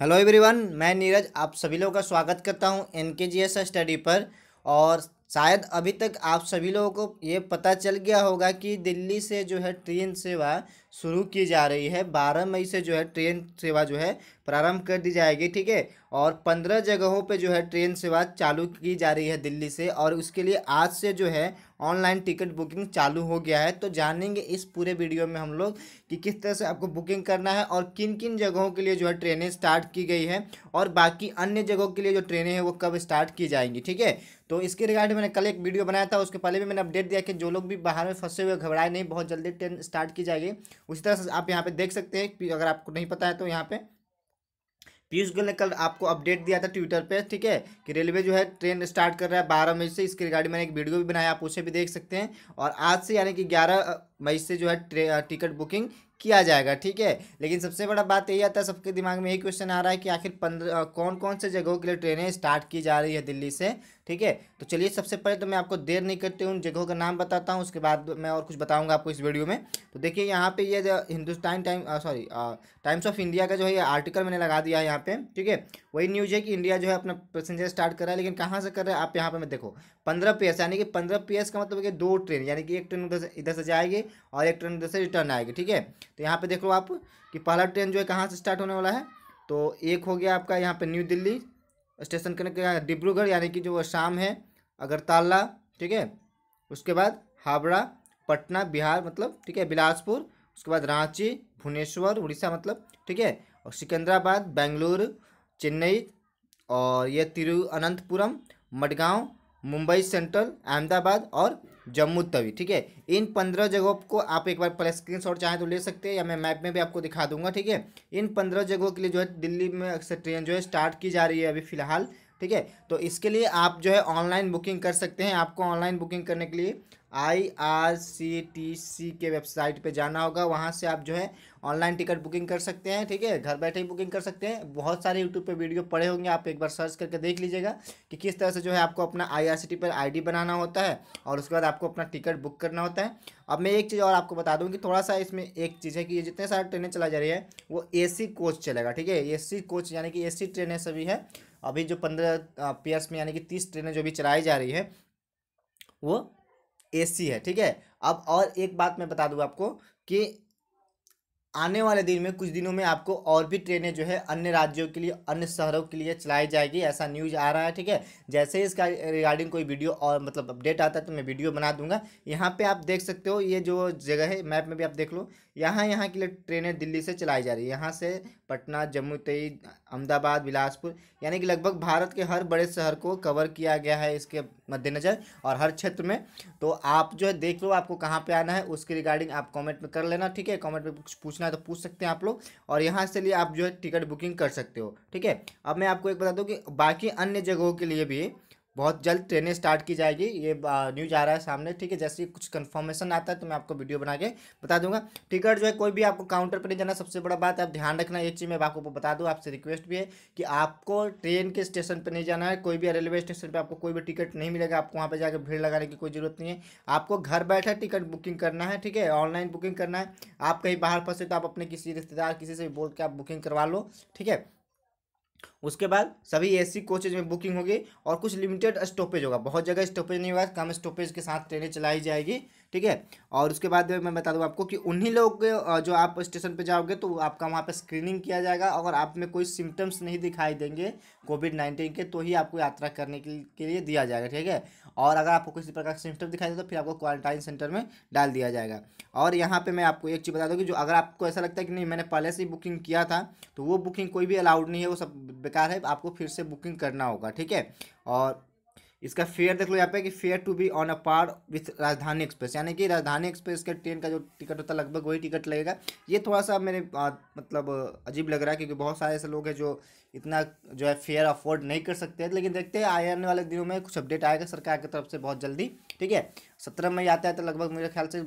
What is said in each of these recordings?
hello everyone मैं नीरज आप सभी लोगों का स्वागत करता हूं एन के जी एस स्टडी पर और शायद अभी तक आप सभी लोगों को ये पता चल गया होगा कि दिल्ली से जो है ट्रेन सेवा शुरू की जा रही है बारह मई से जो है ट्रेन सेवा जो है प्रारंभ कर दी जाएगी ठीक है और पंद्रह जगहों पे जो है ट्रेन सेवा चालू की जा रही है दिल्ली से और उसके लिए आज से जो है ऑनलाइन टिकट बुकिंग चालू हो गया है तो जानेंगे इस पूरे वीडियो में हम लोग कि किस तरह से आपको बुकिंग करना है और किन किन जगहों के लिए जो है ट्रेनें स्टार्ट की गई हैं और बाकी अन्य जगहों के लिए जो ट्रेनें हैं वो कब स्टार्ट की जाएंगी ठीक है तो इसके रिगार्डिंग मैंने कल एक वीडियो बनाया था उसके पहले भी मैंने अपडेट दिया कि जो लोग भी बाहर में फंसे हुए घबराए नहीं बहुत जल्दी ट्रेन स्टार्ट की जाएगी उसी तरह से आप यहाँ पर देख सकते हैं अगर आपको नहीं पता है तो यहाँ पर पीयूष गोयल ने कल आपको अपडेट दिया था ट्विटर पे ठीक है कि रेलवे जो है ट्रेन स्टार्ट कर रहा है बारह मई से इसके रिगार्डिंग मैंने एक वीडियो भी बनाया आप उसे भी देख सकते हैं और आज से यानी कि ग्यारह मई से जो है टिकट बुकिंग किया जाएगा ठीक है लेकिन सबसे बड़ा बात यही आता है सबके दिमाग में यही क्वेश्चन आ रहा है कि आखिर पंद्रह कौन कौन से जगहों के लिए ट्रेनें स्टार्ट की जा रही है दिल्ली से ठीक है तो चलिए सबसे पहले तो मैं आपको देर नहीं करते उन जगहों का नाम बताता हूँ उसके बाद मैं और कुछ बताऊँगा आपको इस वीडियो में तो देखिए यहाँ पे यह Hindustan time sorry times of India का जो है आर्टिकल मैंने लगा दिया है यहाँ पे ठीक है वही न्यूज है कि इंडिया जो है अपना पैसेंजर स्टार्ट कर रहा है लेकिन कहाँ से कर रहा है आप यहाँ पर मैं देखो पंद्रह पी यानी कि पंद्रह पी का मतलब कि दो ट्रेन यानी कि एक ट्रेन उधर से इधर से जाएगी और एक ट्रेन उधर से रिटर्न आएगी ठीक है तो यहाँ पर देख लो आप कि पहला ट्रेन जो है कहाँ से स्टार्ट होने वाला है तो एक हो गया आपका यहाँ पर new Delhi station connect Dibrugarh यानी कि जो शाम है अगरताला ठीक है उसके बाद हावड़ा पटना बिहार मतलब ठीक है बिलासपुर उसके बाद रांची भुवनेश्वर उड़ीसा मतलब ठीक है और सिकंदराबाद बेंगलुरु चेन्नई और ये तिरुअनंतपुरम मडगांव मुंबई सेंट्रल अहमदाबाद और जम्मू तवी ठीक है इन पंद्रह जगहों को आप एक बार पर स्क्रीन शॉट चाहें तो ले सकते हैं या मैं मैप में भी आपको दिखा दूंगा ठीक है इन पंद्रह जगहों के लिए जो है दिल्ली में अक्सर ट्रेन जो है स्टार्ट की जा रही है अभी फिलहाल ठीक है तो इसके लिए आप जो है ऑनलाइन बुकिंग कर सकते हैं आपको ऑनलाइन बुकिंग करने के लिए I R C T C के वेबसाइट पे जाना होगा वहाँ से आप जो है ऑनलाइन टिकट बुकिंग कर सकते हैं ठीक है घर बैठे ही बुकिंग कर सकते हैं बहुत सारे यूट्यूब पे वीडियो पड़े होंगे आप एक बार सर्च करके देख लीजिएगा कि किस तरह से जो है आपको अपना आई पर आईडी बनाना होता है और उसके बाद आपको अपना टिकट बुक करना होता है अब मैं एक चीज़ और आपको बता दूँ कि थोड़ा सा इसमें एक चीज़ है कि ये जितने सारे ट्रेनें चला जा रही है वो ए कोच चलेगा ठीक है ए कोच यानी कि ए ट्रेनें सभी है अभी जो पंद्रह पेयर्स में यानी कि तीस ट्रेनें जो भी चलाई जा रही है वो एसी है ठीक है अब और एक बात मैं बता दूँ आपको कि आने वाले दिन में कुछ दिनों में आपको और भी ट्रेनें जो है अन्य राज्यों के लिए अन्य शहरों के लिए चलाई जाएगी ऐसा न्यूज़ आ रहा है ठीक है जैसे ही इसका रिगार्डिंग कोई वीडियो और मतलब अपडेट आता है तो मैं वीडियो बना दूंगा यहाँ पे आप देख सकते हो ये जो जगह है मैप में भी आप देख लो यहाँ यहाँ के लिए ट्रेनें दिल्ली से चलाई जा रही है यहाँ से पटना जम्मू तई अहमदाबाद बिलासपुर यानी कि लगभग भारत के हर बड़े शहर को कवर किया गया है इसके मद्देनज़र और हर क्षेत्र में तो आप जो है देख लो आपको कहाँ पे आना है उसके रिगार्डिंग आप कमेंट में कर लेना ठीक है कमेंट में कुछ पूछना है तो पूछ सकते हैं आप लोग और यहाँ से लिए आप जो है टिकट बुकिंग कर सकते हो ठीक है अब मैं आपको एक बता दूँ कि बाकी अन्य जगहों के लिए भी बहुत जल्द ट्रेनें स्टार्ट की जाएगी ये न्यूज आ रहा है सामने ठीक है जैसे कुछ कन्फर्मेशन आता है तो मैं आपको वीडियो बना के बता दूंगा टिकट जो है कोई भी आपको काउंटर पर नहीं जाना सबसे बड़ा बात है आप ध्यान रखना ये चीज़ मैं आपको बता दूँ आपसे रिक्वेस्ट भी है कि आपको ट्रेन के स्टेशन पर नहीं जाना है कोई भी रेलवे स्टेशन पर आपको कोई भी टिकट नहीं मिलेगा आपको वहाँ पर जाकर भीड़ लगाने की कोई ज़रूरत नहीं है आपको घर बैठे टिकट बुकिंग करना है ठीक है ऑनलाइन बुकिंग करना है आप कहीं बाहर फंसे तो आप अपने किसी रिश्तेदार किसी से बोल के आप बुकिंग करवा लो ठीक है उसके बाद सभी एसी कोचेज में बुकिंग होगी और कुछ लिमिटेड स्टॉपेज होगा बहुत जगह स्टॉपेज नहीं होगा कम स्टॉपेज के साथ ट्रेनें चलाई जाएगी ठीक है और उसके बाद मैं बता दूँ आपको कि उन्हीं लोग जो आप स्टेशन पर जाओगे तो आपका वहाँ पर स्क्रीनिंग किया जाएगा और आप में कोई सिम्टम्स नहीं दिखाई देंगे कोविड नाइन्टीन के तो ही आपको यात्रा करने के लिए दिया जाएगा ठीक है और अगर आपको किसी प्रकार का सिम्टम दिखाई दे तो फिर आपको क्वारंटाइन सेंटर में डाल दिया जाएगा और यहाँ पर मैं आपको एक चीज़ बता दूँ कि जो अगर आपको ऐसा लगता है कि नहीं मैंने पहले से ही बुकिंग किया था तो वो बुकिंग कोई भी अलाउड नहीं है वो सब बेकार है आपको फिर से बुकिंग करना होगा ठीक है और इसका फेयर देख लो यहाँ पे कि fare to be on a par with Rajdhani express यानी कि राजधानी एक्सप्रेस का ट्रेन का जो टिकट होता है लगभग वही टिकट लगेगा ये थोड़ा सा मेरे आ, मतलब अजीब लग रहा है क्योंकि बहुत सारे ऐसे लोग हैं जो इतना जो है फेयर अफोर्ड नहीं कर सकते लेकिन देखते हैं आने वाले दिनों में कुछ अपडेट आएगा सरकार की तरफ से बहुत जल्दी ठीक है सत्रह मई आता है तो लगभग मेरे ख्याल से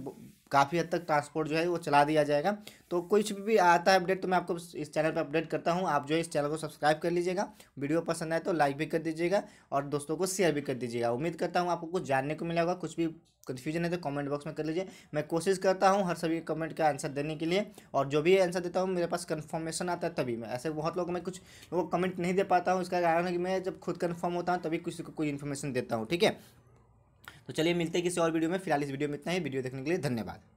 काफ़ी हद तक ट्रांसपोर्ट जो है वो चला दिया जाएगा तो कुछ भी आता है अपडेट तो मैं आपको इस चैनल पर अपडेट करता हूँ आप जो है इस चैनल को सब्सक्राइब कर लीजिएगा वीडियो पसंद आए तो लाइक भी कर दीजिएगा और दोस्तों को शेयर भी कर दीजिएगा उम्मीद करता हूँ आपको कुछ जानने को मिला होगा कुछ भी कन्फ्यूजन है तो कमेंट बॉक्स में कर लीजिए मैं कोशिश करता हूँ हर सभी कमेंट का आंसर देने के लिए और जो भी आंसर देता हूँ मेरे पास कन्फर्मेशन आता है तभी मैं ऐसे बहुत लोग मैं कुछ वो कमेंट नहीं दे पाता हूँ इसका कारण है कि मैं जब खुद कन्फर्म होता हूँ तभी किसी को कोई इन्फॉर्मेशन देता हूँ ठीक है तो चलिए मिलते हैं किसी और वीडियो में फिलहाल इस वीडियो में इतना ही वीडियो देखने के लिए धन्यवाद